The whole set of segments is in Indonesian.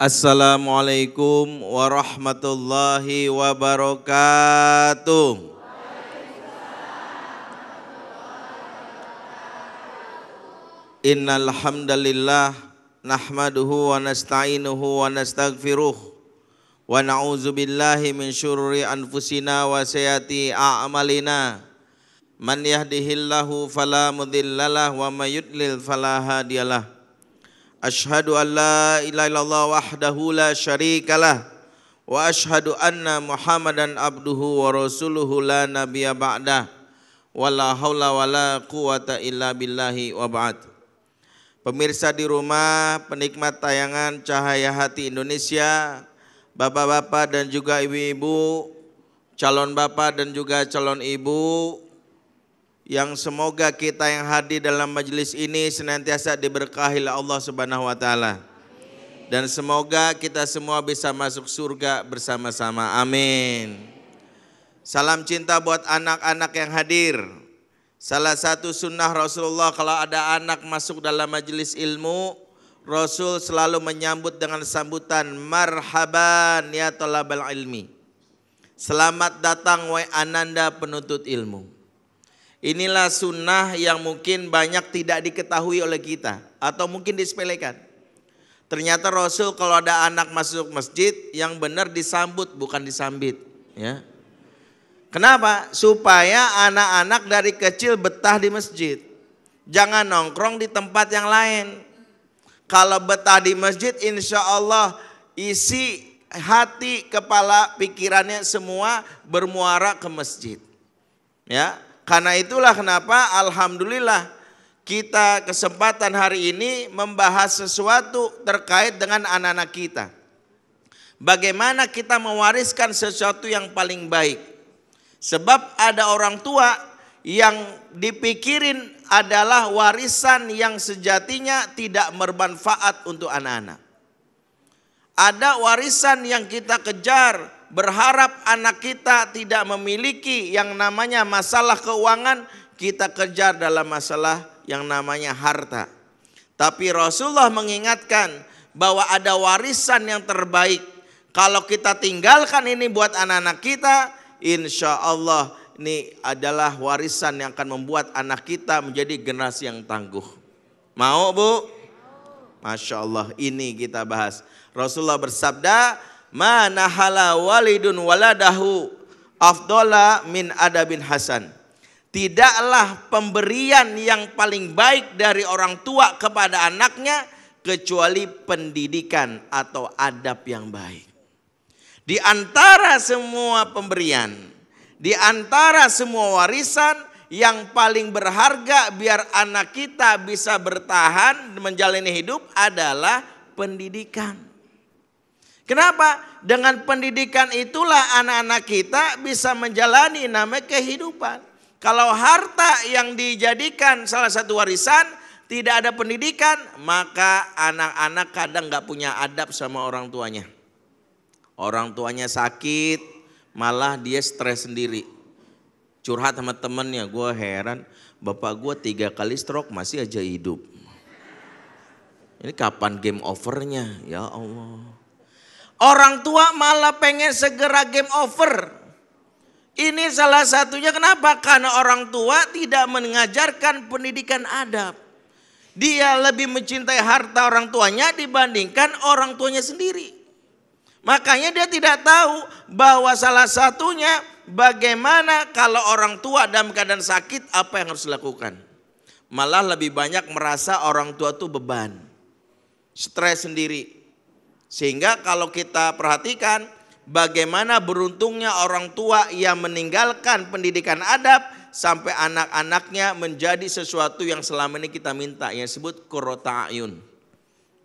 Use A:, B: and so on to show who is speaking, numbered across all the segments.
A: Assalamualaikum warahmatullahi wabarakatuh. Innal hamdalillah nahmaduhu wa nasta'inuhu wa nastaghfiruh wa na'udzu min syururi anfusina wa sayyiati a'malina man yahdihillahu fala mudhillalah wa may yudlil fala hadiyalah Ashhadu an la ilaha illallah wahdahu la syarikalah wa ashhadu anna Muhammadan abduhu wa rasuluhu la nabiyya ba'dah wala haula wala quwata illa billahi wa ba'd. Pemirsa di rumah, penikmat tayangan Cahaya Hati Indonesia, bapak-bapak dan juga ibu-ibu, calon bapak dan juga calon ibu, yang semoga kita yang hadir dalam majelis ini senantiasa diberkahi oleh Allah Subhanahu wa taala. Dan semoga kita semua bisa masuk surga bersama-sama. Amin. Salam cinta buat anak-anak yang hadir. Salah satu sunnah Rasulullah kalau ada anak masuk dalam majelis ilmu, Rasul selalu menyambut dengan sambutan marhaban ya talabal ilmi. Selamat datang wahai ananda penuntut ilmu. Inilah sunnah yang mungkin banyak tidak diketahui oleh kita atau mungkin disepelekan. Ternyata Rasul kalau ada anak masuk masjid yang benar disambut bukan disambit, ya. Kenapa? Supaya anak-anak dari kecil betah di masjid. Jangan nongkrong di tempat yang lain. Kalau betah di masjid, insya Allah isi hati, kepala, pikirannya semua bermuara ke masjid. Ya, karena itulah kenapa alhamdulillah kita kesempatan hari ini membahas sesuatu terkait dengan anak-anak kita. Bagaimana kita mewariskan sesuatu yang paling baik. Sebab ada orang tua yang dipikirin adalah warisan yang sejatinya tidak bermanfaat untuk anak-anak. Ada warisan yang kita kejar berharap anak kita tidak memiliki yang namanya masalah keuangan, kita kejar dalam masalah yang namanya harta. Tapi Rasulullah mengingatkan bahwa ada warisan yang terbaik. Kalau kita tinggalkan ini buat anak-anak kita, insya Allah ini adalah warisan yang akan membuat anak kita menjadi generasi yang tangguh. Mau bu? Masya Allah ini kita bahas. Rasulullah bersabda, mana walidun waladahu afdola min adabin hasan. Tidaklah pemberian yang paling baik dari orang tua kepada anaknya kecuali pendidikan atau adab yang baik. Di antara semua pemberian, di antara semua warisan yang paling berharga biar anak kita bisa bertahan menjalani hidup adalah pendidikan. Kenapa? Dengan pendidikan itulah anak-anak kita bisa menjalani namanya kehidupan. Kalau harta yang dijadikan salah satu warisan tidak ada pendidikan, maka anak-anak kadang nggak punya adab sama orang tuanya. Orang tuanya sakit, malah dia stres sendiri. Curhat sama temennya, gue heran, bapak gue tiga kali stroke masih aja hidup. Ini kapan game overnya? Ya Allah. Orang tua malah pengen segera game over. Ini salah satunya kenapa? Karena orang tua tidak mengajarkan pendidikan adab. Dia lebih mencintai harta orang tuanya dibandingkan orang tuanya sendiri. Makanya dia tidak tahu bahwa salah satunya bagaimana kalau orang tua dalam keadaan sakit apa yang harus dilakukan. Malah lebih banyak merasa orang tua itu beban. Stres sendiri, sehingga kalau kita perhatikan bagaimana beruntungnya orang tua yang meninggalkan pendidikan adab sampai anak-anaknya menjadi sesuatu yang selama ini kita minta yang disebut kurota ayun.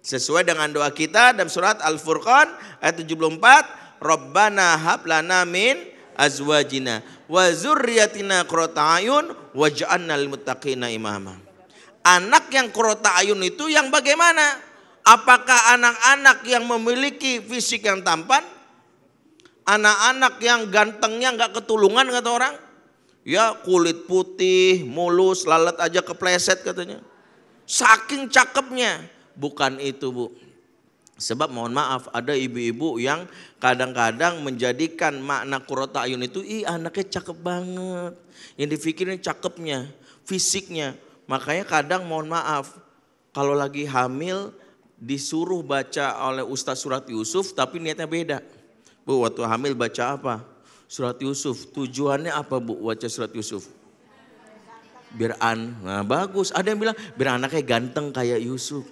A: Sesuai dengan doa kita dalam surat Al-Furqan ayat 74, Rabbana hablana min azwajina wa zurriyatina qurrata ayun waj'alna lil muttaqina imama. Anak yang qurrata ayun itu yang bagaimana? Apakah anak-anak yang memiliki fisik yang tampan? Anak-anak yang gantengnya nggak ketulungan kata orang? Ya kulit putih, mulus, lalat aja kepleset katanya. Saking cakepnya. Bukan itu bu. Sebab mohon maaf ada ibu-ibu yang kadang-kadang menjadikan makna kurota ayun itu ih anaknya cakep banget. Yang dipikirin cakepnya, fisiknya. Makanya kadang mohon maaf kalau lagi hamil disuruh baca oleh Ustaz Surat Yusuf tapi niatnya beda. Bu, waktu hamil baca apa? Surat Yusuf. Tujuannya apa bu baca Surat Yusuf? Biar an, nah bagus. Ada yang bilang biar anaknya ganteng kayak Yusuf.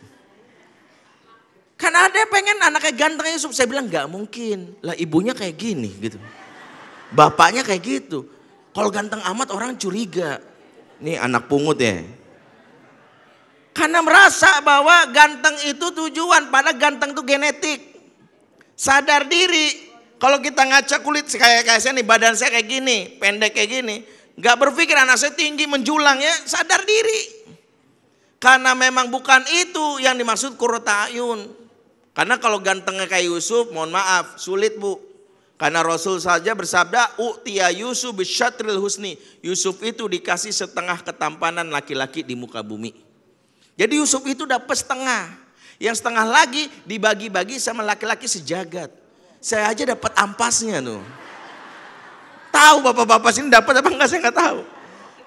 A: Kan ada yang pengen anaknya ganteng kayak Yusuf. Saya bilang nggak mungkin. Lah ibunya kayak gini gitu. Bapaknya kayak gitu. Kalau ganteng amat orang curiga. Nih anak pungut ya karena merasa bahwa ganteng itu tujuan, padahal ganteng itu genetik. Sadar diri, kalau kita ngaca kulit kayak kayak saya nih, badan saya kayak gini, pendek kayak gini. Gak berpikir anak saya tinggi menjulang ya, sadar diri. Karena memang bukan itu yang dimaksud kurota ayun. Karena kalau gantengnya kayak Yusuf, mohon maaf, sulit bu. Karena Rasul saja bersabda, Utiyah Yusuf bisyatril husni. Yusuf itu dikasih setengah ketampanan laki-laki di muka bumi. Jadi Yusuf itu dapat setengah. Yang setengah lagi dibagi-bagi sama laki-laki sejagat. Saya aja dapat ampasnya tuh. Tahu bapak-bapak sini dapat apa enggak saya enggak tahu.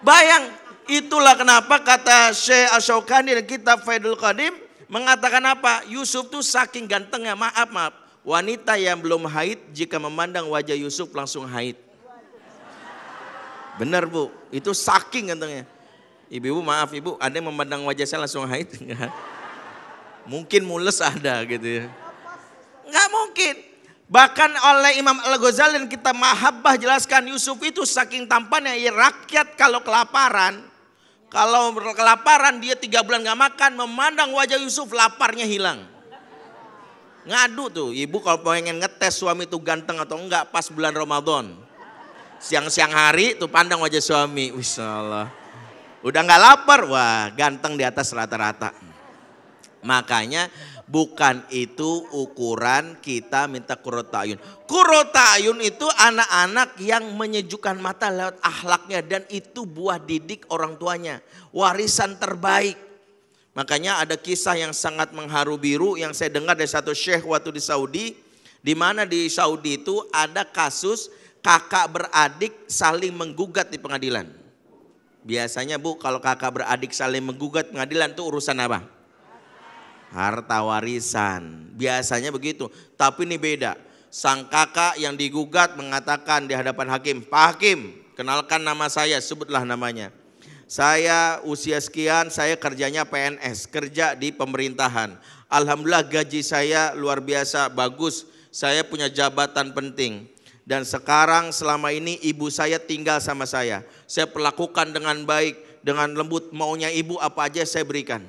A: Bayang itulah kenapa kata Syekh Ashokani dan kitab Faidul Qadim mengatakan apa? Yusuf tuh saking gantengnya, maaf maaf. Wanita yang belum haid jika memandang wajah Yusuf langsung haid. Benar bu, itu saking gantengnya. Ibu-ibu maaf ibu, ada yang memandang wajah saya langsung haid? Enggak. Mungkin mules ada gitu ya. Enggak mungkin. Bahkan oleh Imam Al-Ghazali dan kita mahabbah jelaskan Yusuf itu saking tampannya ya rakyat kalau kelaparan kalau kelaparan dia tiga bulan gak makan memandang wajah Yusuf laparnya hilang. Ngadu tuh ibu kalau pengen ngetes suami itu ganteng atau enggak pas bulan Ramadan. Siang-siang hari tuh pandang wajah suami. Wih salah Udah nggak lapar, wah ganteng di atas rata-rata. Makanya bukan itu ukuran kita minta kurotayun. Kurotayun itu anak-anak yang menyejukkan mata lewat ahlaknya dan itu buah didik orang tuanya. Warisan terbaik. Makanya ada kisah yang sangat mengharu biru yang saya dengar dari satu syekh waktu di Saudi. Di mana di Saudi itu ada kasus kakak beradik saling menggugat di pengadilan. Biasanya bu kalau kakak beradik saling menggugat pengadilan itu urusan apa? Harta warisan. Biasanya begitu. Tapi ini beda. Sang kakak yang digugat mengatakan di hadapan hakim, Pak Hakim, kenalkan nama saya, sebutlah namanya. Saya usia sekian, saya kerjanya PNS, kerja di pemerintahan. Alhamdulillah gaji saya luar biasa, bagus. Saya punya jabatan penting dan sekarang selama ini ibu saya tinggal sama saya. Saya perlakukan dengan baik, dengan lembut. Maunya ibu apa aja saya berikan.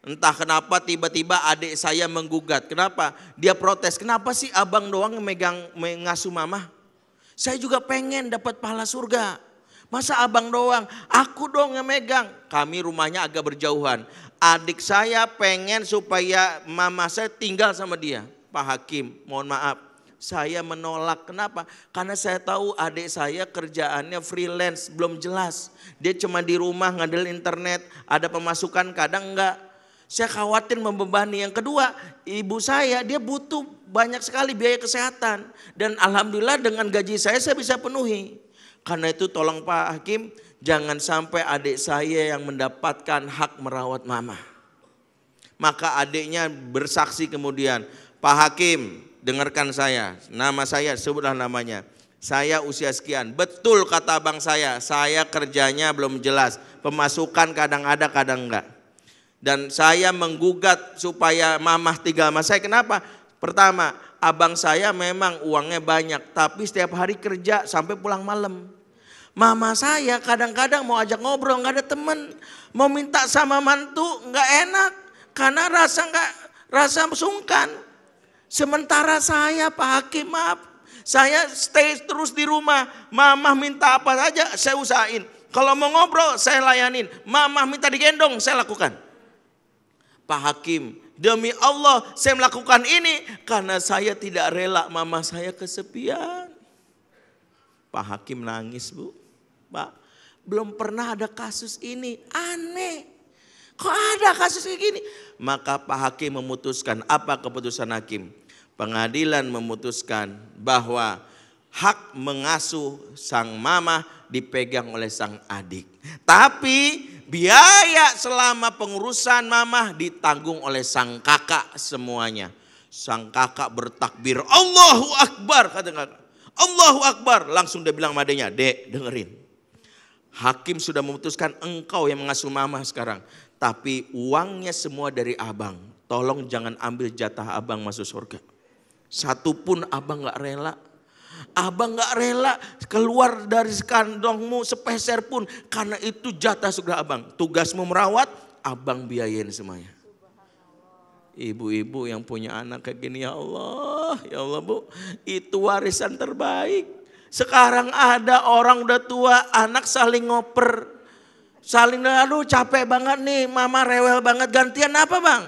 A: Entah kenapa tiba-tiba adik saya menggugat. Kenapa? Dia protes. Kenapa sih abang doang megang mengasuh mama? Saya juga pengen dapat pahala surga. Masa abang doang, aku doang yang megang. Kami rumahnya agak berjauhan. Adik saya pengen supaya mama saya tinggal sama dia. Pak Hakim, mohon maaf saya menolak. Kenapa? Karena saya tahu adik saya kerjaannya freelance, belum jelas. Dia cuma di rumah ngadel internet, ada pemasukan kadang enggak. Saya khawatir membebani. Yang kedua, ibu saya dia butuh banyak sekali biaya kesehatan. Dan alhamdulillah dengan gaji saya saya bisa penuhi. Karena itu tolong Pak Hakim, jangan sampai adik saya yang mendapatkan hak merawat mama. Maka adiknya bersaksi kemudian, Pak Hakim, dengarkan saya, nama saya, sebutlah namanya. Saya usia sekian, betul kata abang saya, saya kerjanya belum jelas, pemasukan kadang ada kadang enggak. Dan saya menggugat supaya mamah tiga sama saya, kenapa? Pertama, abang saya memang uangnya banyak, tapi setiap hari kerja sampai pulang malam. Mama saya kadang-kadang mau ajak ngobrol enggak ada temen, mau minta sama mantu enggak enak karena rasa enggak, rasa sungkan. Sementara saya Pak Hakim maaf, saya stay terus di rumah. Mama minta apa saja saya usahain. Kalau mau ngobrol saya layanin. Mama minta digendong saya lakukan. Pak Hakim, demi Allah saya melakukan ini karena saya tidak rela mama saya kesepian. Pak Hakim nangis bu. Pak, belum pernah ada kasus ini. Aneh. Kok ada kasus kayak gini? Maka Pak Hakim memutuskan apa keputusan Hakim? pengadilan memutuskan bahwa hak mengasuh sang mama dipegang oleh sang adik. Tapi biaya selama pengurusan mama ditanggung oleh sang kakak semuanya. Sang kakak bertakbir, Allahu Akbar, kata kakak. Allahu Akbar, langsung dia bilang madenya, dek dengerin. Hakim sudah memutuskan engkau yang mengasuh mama sekarang. Tapi uangnya semua dari abang. Tolong jangan ambil jatah abang masuk surga. Satu pun abang gak rela. Abang gak rela keluar dari kandongmu sepeser pun. Karena itu jatah sudah abang. Tugasmu merawat, abang biayain semuanya. Ibu-ibu yang punya anak kayak gini ya Allah, ya Allah bu, itu warisan terbaik. Sekarang ada orang udah tua, anak saling ngoper. Saling, aduh capek banget nih, mama rewel banget. Gantian apa bang?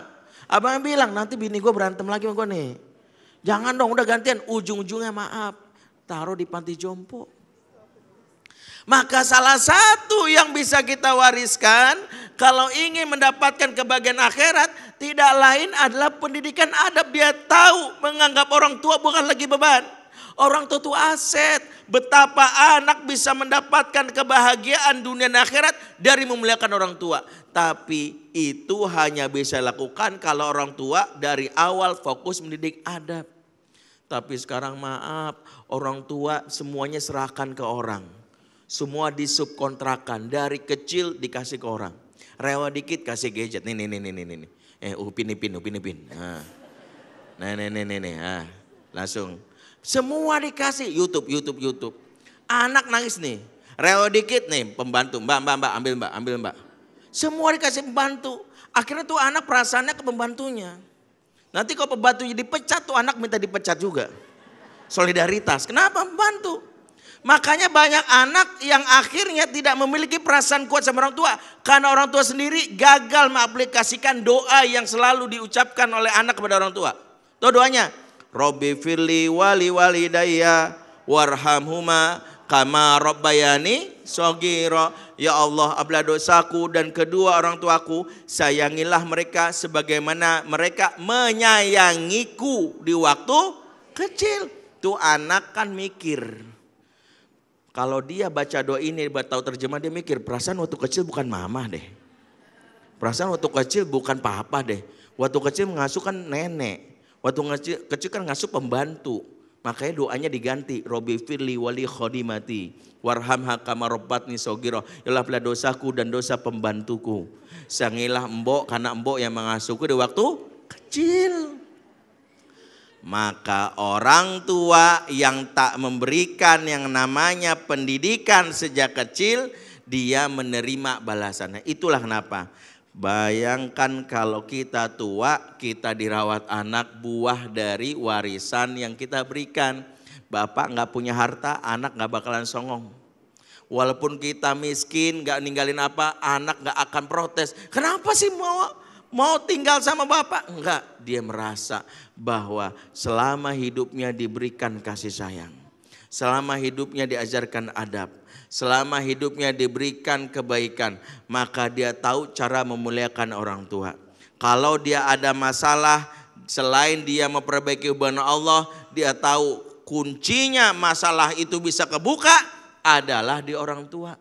A: Abang bilang, nanti bini gue berantem lagi sama gue nih. Jangan dong udah gantian. Ujung-ujungnya maaf. Taruh di panti jompo. Maka salah satu yang bisa kita wariskan kalau ingin mendapatkan kebahagiaan akhirat tidak lain adalah pendidikan adab. Dia tahu menganggap orang tua bukan lagi beban. Orang tua itu aset. Betapa anak bisa mendapatkan kebahagiaan dunia dan akhirat dari memuliakan orang tua. Tapi itu hanya bisa lakukan kalau orang tua dari awal fokus mendidik adab. Tapi sekarang maaf, orang tua semuanya serahkan ke orang. Semua disubkontrakan, dari kecil dikasih ke orang. Rewa dikit kasih gadget, nih nih nih nih nih. nih. Eh upin ipin, upin ipin. Nah, nih nih nih, nih. Ah. langsung semua dikasih YouTube, YouTube, YouTube. Anak nangis nih, reo dikit nih pembantu, mbak, mbak, mbak, ambil mbak, ambil mbak. Semua dikasih pembantu. Akhirnya tuh anak perasaannya ke pembantunya. Nanti kalau pembantunya dipecat tuh anak minta dipecat juga. Solidaritas. Kenapa pembantu? Makanya banyak anak yang akhirnya tidak memiliki perasaan kuat sama orang tua. Karena orang tua sendiri gagal mengaplikasikan doa yang selalu diucapkan oleh anak kepada orang tua. Tuh doanya, Robbi firli wali walidayya warhamhuma kama rabbayani sogiro Ya Allah, abla dosaku dan kedua orang tuaku, sayangilah mereka sebagaimana mereka menyayangiku di waktu kecil. Tuh anak kan mikir. Kalau dia baca doa ini buat tahu terjemah dia mikir, perasaan waktu kecil bukan mama deh. Perasaan waktu kecil bukan papa deh. Waktu kecil mengasuh kan nenek. Waktu ngaji, kecil kan ngasuh pembantu. Makanya doanya diganti. Robi firli wali khodimati. Warham hakama robatni sogiro. Yalah dosaku dan dosa pembantuku. Sangilah embok karena embok yang mengasuhku di waktu kecil. Maka orang tua yang tak memberikan yang namanya pendidikan sejak kecil, dia menerima balasannya. Itulah kenapa Bayangkan kalau kita tua, kita dirawat anak buah dari warisan yang kita berikan. Bapak nggak punya harta, anak nggak bakalan songong. Walaupun kita miskin, nggak ninggalin apa, anak nggak akan protes. Kenapa sih mau mau tinggal sama bapak? Enggak, dia merasa bahwa selama hidupnya diberikan kasih sayang selama hidupnya diajarkan adab, selama hidupnya diberikan kebaikan, maka dia tahu cara memuliakan orang tua. Kalau dia ada masalah, selain dia memperbaiki hubungan Allah, dia tahu kuncinya masalah itu bisa kebuka adalah di orang tua.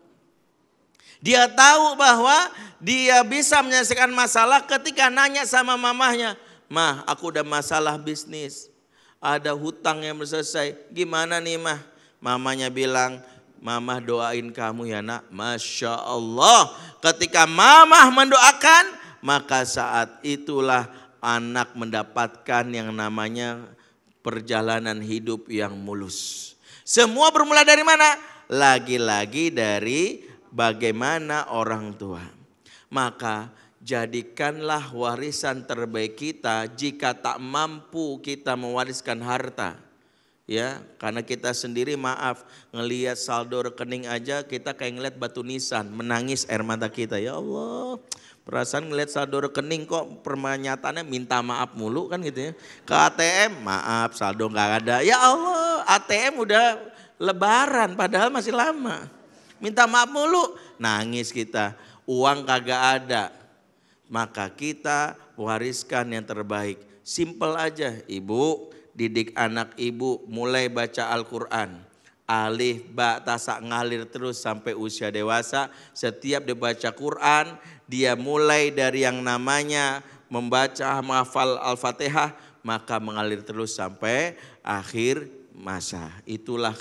A: Dia tahu bahwa dia bisa menyelesaikan masalah ketika nanya sama mamahnya, "Mah, aku udah masalah bisnis." ada hutang yang selesai. Gimana nih mah? Mamanya bilang, Mamah doain kamu ya nak. Masya Allah. Ketika mamah mendoakan, maka saat itulah anak mendapatkan yang namanya perjalanan hidup yang mulus. Semua bermula dari mana? Lagi-lagi dari bagaimana orang tua. Maka jadikanlah warisan terbaik kita jika tak mampu kita mewariskan harta. Ya, karena kita sendiri maaf ngelihat saldo rekening aja kita kayak ngelihat batu nisan, menangis air mata kita. Ya Allah, perasaan ngelihat saldo rekening kok pernyataannya minta maaf mulu kan gitu ya. Ke ATM, maaf saldo nggak ada. Ya Allah, ATM udah lebaran padahal masih lama. Minta maaf mulu, nangis kita. Uang kagak ada, maka kita wariskan yang terbaik. Simple aja, ibu didik anak ibu mulai baca Al-Quran. Alif, ba, tasak ngalir terus sampai usia dewasa. Setiap dibaca Quran, dia mulai dari yang namanya membaca mafal Al-Fatihah, maka mengalir terus sampai akhir masa. Itulah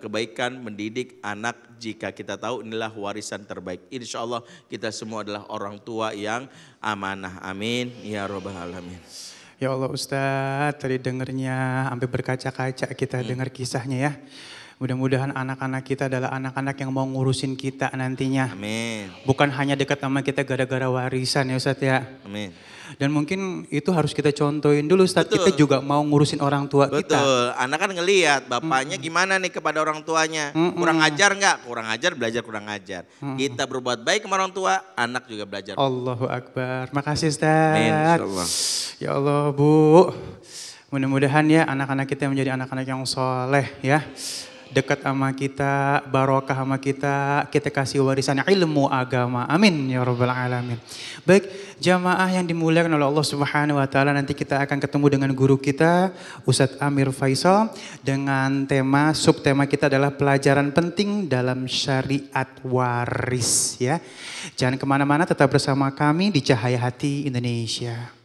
A: kebaikan mendidik anak jika kita tahu inilah warisan terbaik. Insya Allah kita semua adalah orang tua yang amanah. Amin. Ya Rabbal Alamin.
B: Ya Allah Ustadz, tadi dengernya sampai berkaca-kaca kita hmm. dengar kisahnya ya. Mudah-mudahan anak-anak kita adalah anak-anak yang mau ngurusin kita nantinya. Amin. Bukan hanya dekat sama kita gara-gara warisan ya Ustaz ya. Amin. Dan mungkin itu harus kita contohin dulu Ustaz. Betul. Kita juga mau ngurusin orang tua Betul. kita. Betul.
A: Anak kan ngelihat bapaknya hmm. gimana nih kepada orang tuanya. Hmm. Kurang ajar nggak? Kurang ajar belajar kurang ajar. Hmm. Kita berbuat baik sama orang tua,
B: anak juga belajar. Allahu Akbar. Makasih Ustaz. Amin. Allah. Ya Allah Bu. Mudah-mudahan ya anak-anak kita menjadi anak-anak yang soleh ya dekat sama kita, barokah sama kita, kita kasih warisan ilmu agama. Amin ya rabbal alamin. Baik, jamaah yang dimuliakan oleh Allah Subhanahu wa taala nanti kita akan ketemu dengan guru kita Ustadz Amir Faisal dengan tema subtema kita adalah pelajaran penting dalam syariat waris ya. Jangan kemana mana tetap bersama kami di Cahaya Hati Indonesia.